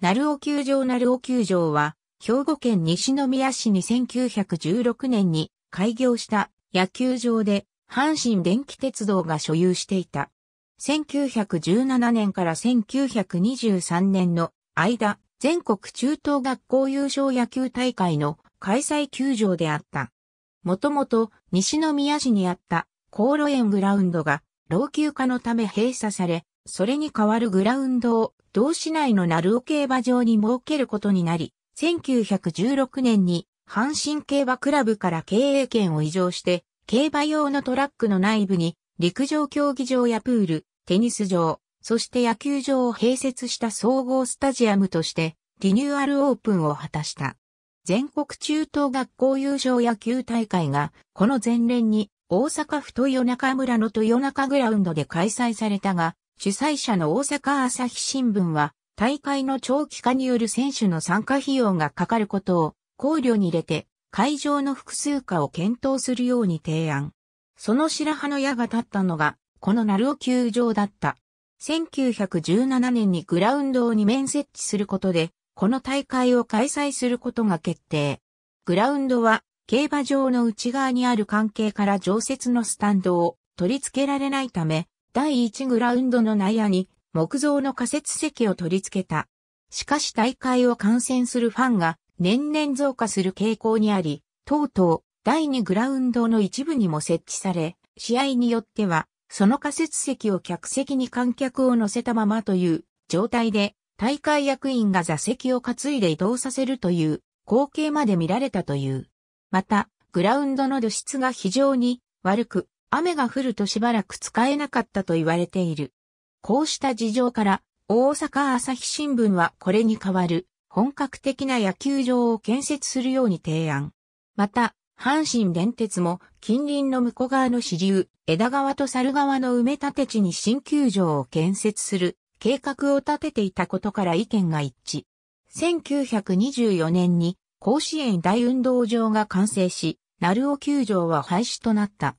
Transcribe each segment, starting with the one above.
鳴尾球場鳴尾球場は、兵庫県西宮市に1916年に開業した野球場で、阪神電気鉄道が所有していた。1917年から1923年の間、全国中等学校優勝野球大会の開催球場であった。もともと西宮市にあった高路園グラウンドが老朽化のため閉鎖され、それに代わるグラウンドを同市内の鳴尾競馬場に設けることになり、1916年に阪神競馬クラブから経営権を移譲して、競馬用のトラックの内部に陸上競技場やプール、テニス場、そして野球場を併設した総合スタジアムとしてリニューアルオープンを果たした。全国中等学校優勝野球大会がこの前年に大阪府豊中村の豊中グラウンドで開催されたが、主催者の大阪朝日新聞は、大会の長期化による選手の参加費用がかかることを考慮に入れて、会場の複数化を検討するように提案。その白羽の矢が立ったのが、この鳴尾球場だった。1917年にグラウンドを2面設置することで、この大会を開催することが決定。グラウンドは、競馬場の内側にある関係から常設のスタンドを取り付けられないため、第1グラウンドの内野に木造の仮設席を取り付けた。しかし大会を観戦するファンが年々増加する傾向にあり、とうとう第2グラウンドの一部にも設置され、試合によってはその仮設席を客席に観客を乗せたままという状態で大会役員が座席を担いで移動させるという光景まで見られたという。また、グラウンドの土質が非常に悪く、雨が降るとしばらく使えなかったと言われている。こうした事情から、大阪朝日新聞はこれに代わる本格的な野球場を建設するように提案。また、阪神電鉄も近隣の向こう側の支流、枝川と猿川の埋め立て地に新球場を建設する計画を立てていたことから意見が一致。1924年に甲子園大運動場が完成し、鳴尾球場は廃止となった。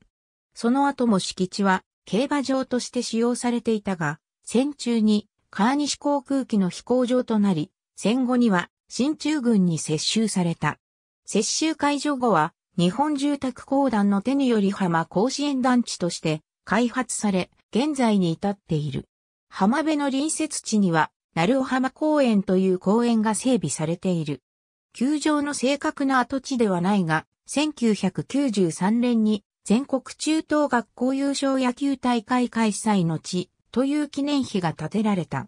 その後も敷地は競馬場として使用されていたが、戦中に川西航空機の飛行場となり、戦後には新中軍に接収された。接収解除後は日本住宅公団の手により浜甲子園団地として開発され、現在に至っている。浜辺の隣接地には、鳴尾浜公園という公園が整備されている。球場の正確な跡地ではないが、1993年に全国中等学校優勝野球大会開催の地という記念碑が建てられた。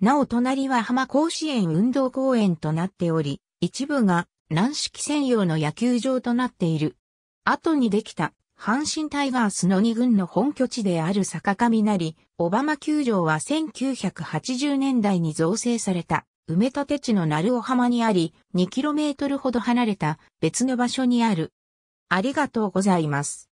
なお隣は浜甲子園運動公園となっており、一部が軟式専用の野球場となっている。後にできた阪神タイガースの2軍の本拠地である坂上なり、小浜球場は1980年代に造成された埋め立て地の鳴尾浜にあり、2km ほど離れた別の場所にあるありがとうございます。